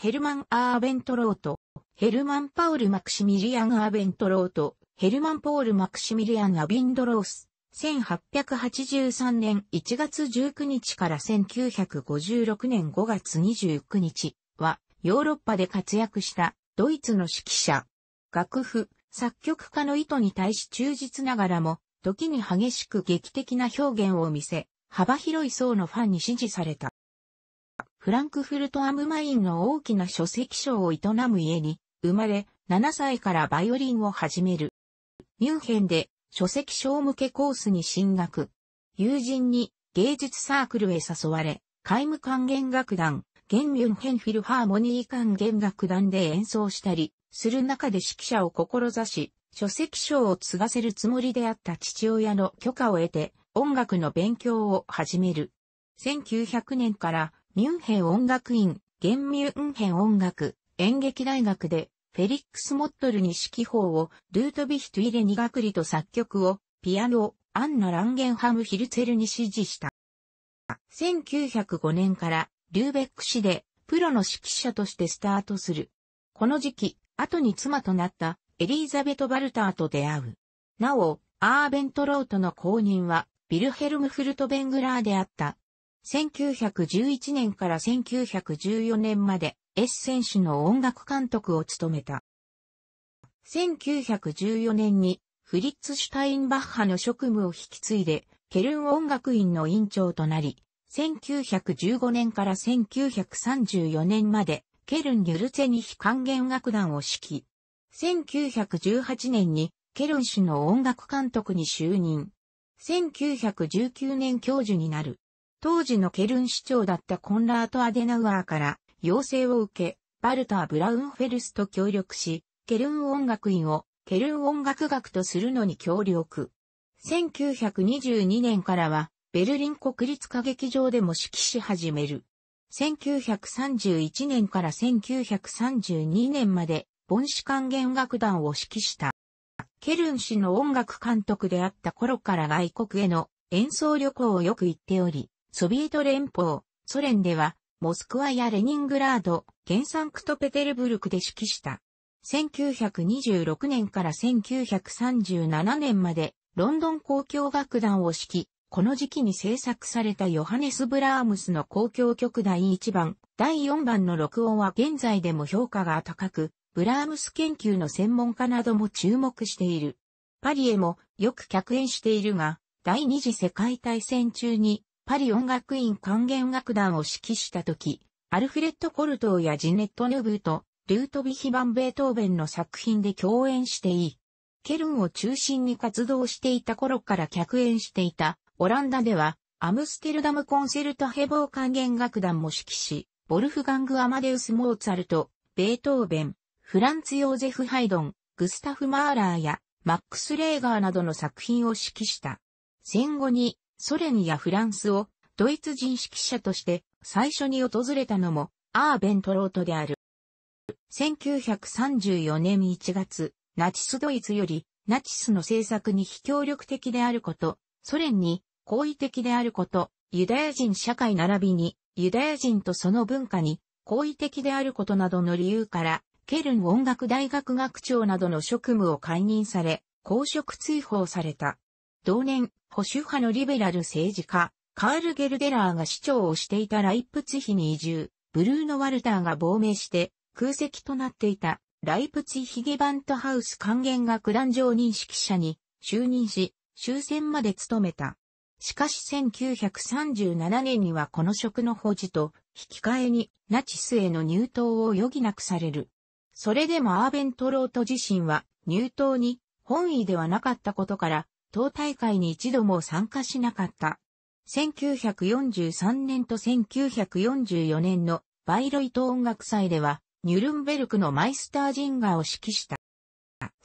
ヘルマン・アーベントロート、ヘルマン・パウル・マクシミリアン・アーベントロート、ヘルマン・ポール・マクシミリアン・アビンドロース、1883年1月19日から1956年5月29日は、ヨーロッパで活躍したドイツの指揮者。楽譜、作曲家の意図に対し忠実ながらも、時に激しく劇的な表現を見せ、幅広い層のファンに支持された。フランクフルトアムマインの大きな書籍賞を営む家に生まれ、7歳からバイオリンを始める。ミュンヘンで書籍賞向けコースに進学。友人に芸術サークルへ誘われ、海務管弦楽団、現ミュンヘンフィルハーモニー管弦楽団で演奏したり、する中で指揮者を志し、書籍賞を継がせるつもりであった父親の許可を得て、音楽の勉強を始める。1900年からミュンヘン音楽院、現ミュンヘン音楽、演劇大学で、フェリックス・モットルに指揮法を、ルートビヒトイレにがくりと作曲を、ピアノ、アンナ・ランゲンハム・ヒルツェルに指示した。1905年から、リューベック市で、プロの指揮者としてスタートする。この時期、後に妻となったエリーザベト・バルターと出会う。なお、アーベントロートの後任は、ビルヘルム・フルトベングラーであった1911年から1914年まで S 選手の音楽監督を務めた。1914年にフリッツ・シュタインバッハの職務を引き継いで、ケルン音楽院の院長となり、1915年から1934年まで、ケルン・ギュルツェニヒ管弦楽団を指揮。1918年に、ケルン氏の音楽監督に就任。1919年教授になる。当時のケルン市長だったコンラート・アデナウアーから要請を受け、バルター・ブラウンフェルスと協力し、ケルン音楽院をケルン音楽学とするのに協力。1922年からは、ベルリン国立歌劇場でも指揮し始める。1931年から1932年まで、ボンシカン弦楽団を指揮した。ケルン氏の音楽監督であった頃から外国への演奏旅行をよく行っており、ソビエト連邦、ソ連では、モスクワやレニングラード、原産クトペテルブルクで指揮した。1926年から1937年まで、ロンドン交響楽団を指揮、この時期に制作されたヨハネス・ブラームスの交響曲第1番、第4番の録音は現在でも評価が高く、ブラームス研究の専門家なども注目している。パリへもよく客演しているが、第二次世界大戦中にパリ音楽院管弦楽団を指揮した時、アルフレッド・コルトーやジネット・ヌブーと、ルートヴィヒ・バン・ベートーベンの作品で共演していい。ケルンを中心に活動していた頃から客演していた、オランダでは、アムステルダムコンセルトヘボー管弦楽団も指揮し、ボルフガング・アマデウス・モーツァルト、ベートーベン、フランツ・ヨーゼフ・ハイドン、グスタフ・マーラーや、マックス・レーガーなどの作品を指揮した。戦後にソ連やフランスをドイツ人指揮者として最初に訪れたのもアーベントロートである。1934年1月、ナチスドイツよりナチスの政策に非協力的であること、ソ連に好意的であること、ユダヤ人社会並びにユダヤ人とその文化に好意的であることなどの理由から、ケルン音楽大学学長などの職務を解任され、公職追放された。同年、保守派のリベラル政治家、カール・ゲルデラーが市長をしていたライプツヒに移住、ブルーノ・ワルターが亡命して空席となっていたライプツヒゲバントハウス還元学団上認識者に就任し、終戦まで務めた。しかし1937年にはこの職の保持と引き換えにナチスへの入党を余儀なくされる。それでもアーベントロート自身は入党に本意ではなかったことから党大会に一度も参加しなかった。1943年と1944年のバイロイト音楽祭では、ニュルンベルクのマイスタージンガーを指揮した。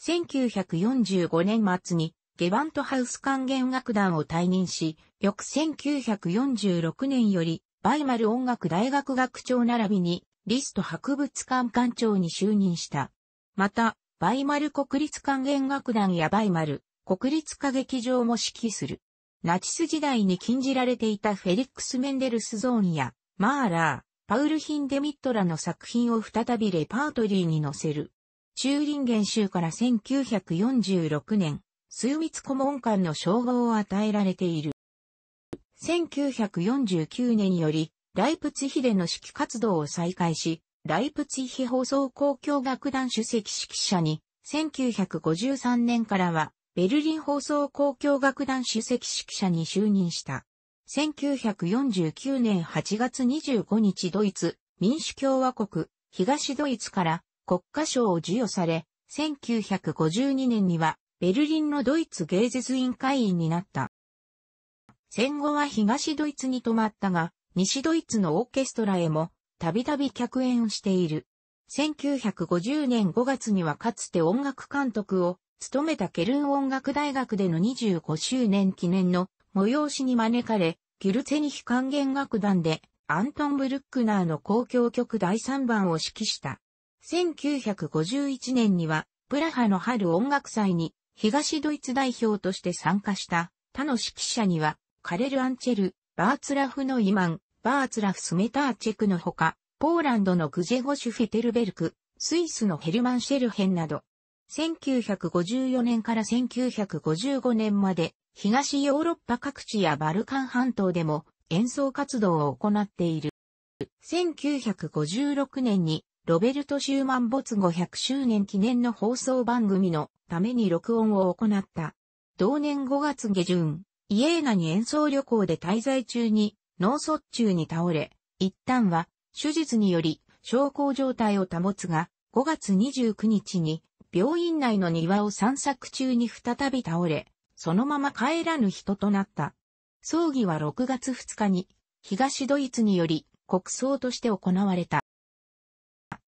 1945年末にゲバントハウス管弦楽団を退任し、翌1946年よりバイマル音楽大学学長並びにリスト博物館館長に就任した。また、バイマル国立管弦楽団やバイマル国立歌劇場も指揮する。ナチス時代に禁じられていたフェリックス・メンデルスゾーンや、マーラー、パウル・ヒンデミットらの作品を再びレパートリーに載せる。チューリンゲン州から1946年、数密顧問官の称号を与えられている。1949年より、ライプツヒでの指揮活動を再開し、ライプツヒ放送公共楽団主席指揮者に、1953年からは、ベルリン放送交響楽団主席指揮者に就任した。1949年8月25日ドイツ民主共和国東ドイツから国家賞を授与され、1952年にはベルリンのドイツ芸術委員会員になった。戦後は東ドイツに泊まったが、西ドイツのオーケストラへもたびたび客演をしている。1950年5月にはかつて音楽監督を勤めたケルン音楽大学での25周年記念の催しに招かれ、ギルツェニヒ管弦楽団でアントン・ブルックナーの公共曲第3番を指揮した。1951年には、プラハの春音楽祭に東ドイツ代表として参加した他の指揮者には、カレル・アンチェル、バーツラフ・ノイマン、バーツラフ・スメターチェクのほか、ポーランドのグジェゴシュ・フェテルベルク、スイスのヘルマン・シェルヘンなど、1954年から1955年まで、東ヨーロッパ各地やバルカン半島でも演奏活動を行っている。1956年にロベルト・シューマン没後100周年記念の放送番組のために録音を行った。同年5月下旬、イエーナに演奏旅行で滞在中に脳卒中に倒れ、一旦は手術により昇降状態を保つが、5月29日に病院内の庭を散策中に再び倒れ、そのまま帰らぬ人となった。葬儀は6月2日に、東ドイツにより国葬として行われた。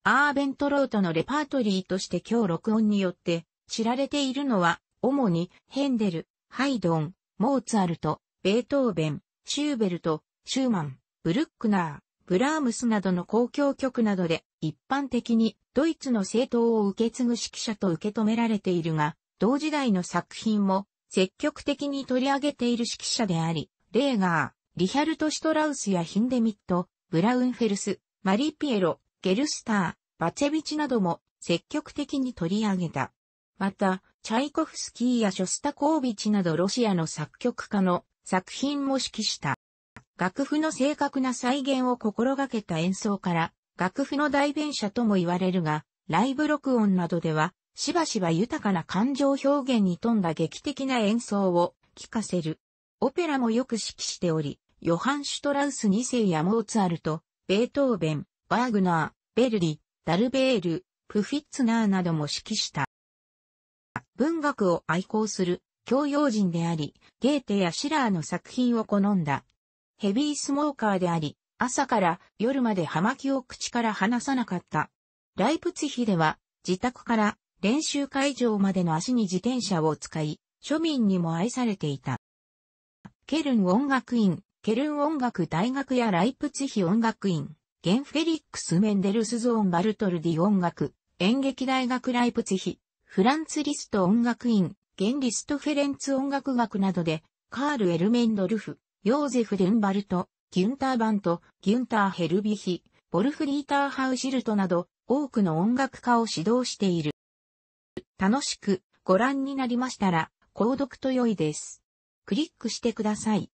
アーベントロートのレパートリーとして今日録音によって知られているのは、主にヘンデル、ハイドン、モーツァルト、ベートーベン、シューベルト、シューマン、ブルックナー、ブラームスなどの公共曲などで一般的にドイツの政党を受け継ぐ指揮者と受け止められているが、同時代の作品も積極的に取り上げている指揮者であり、レーガー、リヒャルト・シュトラウスやヒンデミット、ブラウンフェルス、マリピエロ、ゲルスター、バチェビチなども積極的に取り上げた。また、チャイコフスキーやショスタコービチなどロシアの作曲家の作品も指揮した。楽譜の正確な再現を心がけた演奏から、楽譜の代弁者とも言われるが、ライブ録音などでは、しばしば豊かな感情表現に富んだ劇的な演奏を聴かせる。オペラもよく指揮しており、ヨハン・シュトラウス2世やモーツァルト、ベートーベン、ワーグナー、ベルリ、ダルベール、プフィッツナーなども指揮した。文学を愛好する教養人であり、ゲーテやシラーの作品を好んだヘビースモーカーであり、朝から夜まで葉巻を口から離さなかった。ライプツヒでは、自宅から練習会場までの足に自転車を使い、庶民にも愛されていた。ケルン音楽院、ケルン音楽大学やライプツヒ音楽院、ゲンフェリックス・メンデルスゾーン・バルトルディ音楽、演劇大学ライプツヒ、フランツ・リスト音楽院、ゲン・リストフェレンツ音楽学などで、カール・エルメンドルフ、ヨーゼフ・デンバルト、ギュンター・バント、ギュンター・ヘルビヒ、ボルフリーター・ハウシルトなど、多くの音楽家を指導している。楽しくご覧になりましたら、購読と良いです。クリックしてください。